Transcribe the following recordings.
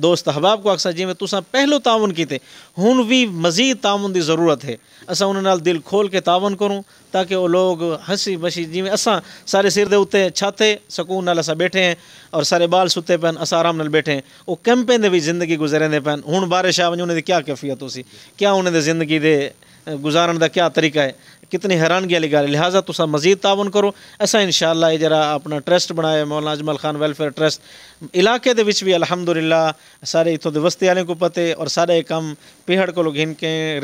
दोस्त अहबाब को आखसा जिम्मे तुसा पहलो ताउन किते हूँ भी मजीद तावन की जरूरत है असा उन्होंने दिल खोल के तावन करूँ ताकि वह लोग हंसी बसी जिमें असा सारे सिर के उत्ते छाते सुकून नाल असा बैठे हैं और सारे बाल सुते पैन अस आराम नाल बैठे हैं वो कैंपें भी जिंदगी गुजरेंदे पैन हूँ बारिश आ वजू उन्हें क्या कैफियत उसी क्या उन्हें जिंदगी के गुजारण का क्या तरीका है कितनी हैरानगी वाली लिखा लिहाजा तुस मजीद ताउन करो असा इन शाला जरा अपना ट्रस्ट बनाया मौलाना अजमल खान वेलफेयर ट्रस्ट इलाके के भी अलहमदुल्ला सारे इतों के वस्ती वाले को पते और सारे कम पेहड़ को लोग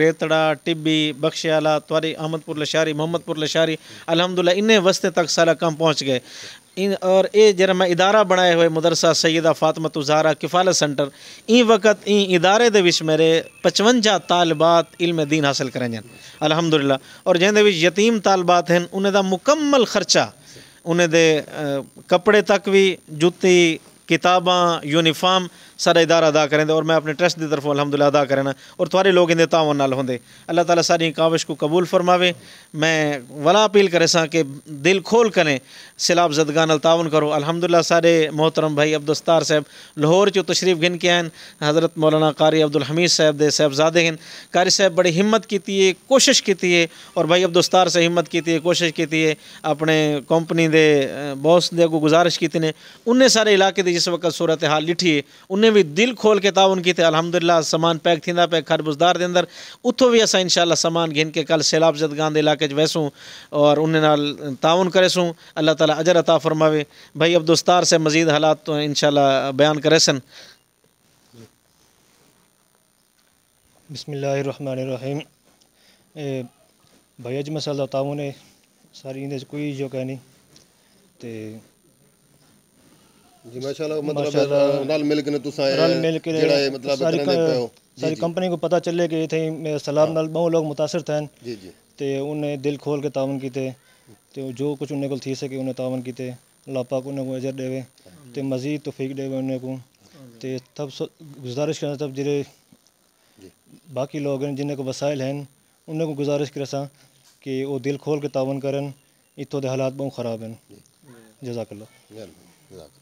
रेतड़ा टिब्बी बख्शियाला त्वारी अहमदपुर लशारी मोहम्मदपुर लशारी अलहमदुल्ला इन्हें वस्ते तक सारा कम पहुँच गए इन और ये जरा मैं इदारा बनाए हुए मदरसा सैदा फातमत उजारा किफालत सेंटर इं वक्त ई इदारे दे विच मेरे पचवंजा तालबात इल्म दीन हासिल करें अलहमदुल्ला और जैसे विच यतीम तालबात हैं उन्हें दा मुकम्मल खर्चा उन्हें दे कपड़े तक भी जुत्ती किताबा यूनिफाम सारा इदारा अदा करें और मैं अपने ट्रस्ट की तरफों अलहमदुल्ला अदा करें और थोड़े लोग इन तावन नाल होंगे अल्लाह ताली सारी काविश को कबूल फरमावे मैं वला अपील करे सा कि दिल खोल करें सिलाब जदगान अल तावन करो अलहमदुल्ला सारे मोहतरम भाई अब्दुस्तार साहब लाहौर चो तशरीफ गिन के आन हज़रत मौलाना कारी अब्दुल हमीद साहब दे साहबजादे हैं कारी साहब बड़ी हिम्मत की है कोशिश की है और भाई अब्दुस्तार से हिम्मत की है कोशिश की है अपने कंपनी के बॉस के अगू गुजारिश की ने उन्हें सारे इलाके की जिस वक्त सूरत हाल लिठी उन्हें भी दिल खोल के ताउन की त अलहमदिल्ला सामान पैक थींदा पिया खरबुज़दार के अंदर उतो भी असा इनशा सामान गिन के कल सैलाब जदगान इलाके वैसूँ और उन्हें नाल ताउन करेसूँ अल्लाह ताला अजर अता फ़रमावे भाई अब दोस्तार से मज़ीद हालात तो इनशा बयान करेसन बसमिल्लाम भाई अज मसाला ताउन सारी कोई जो कहनी तो कंपनी को पता चले कि इतने सलाब हाँ। न बहुत लोग मुतासर थे तो उन्हें दिल खोल के तावन किए तो जो कुछ उन्हें को थी सके उन्हें तावन किए लापा को उन्हें अजर देवे तो मजीद तोफीक देवे उन्हें को तो तब गुजारिश करें तब जो बाकी लोग हैं जिन्हें को वसायल हैं उनको गुजारिश कर सर कि वो दिल खोल के तावन करन इतों के हालात बहुत ख़राब हैं जजाकल्ला जजाक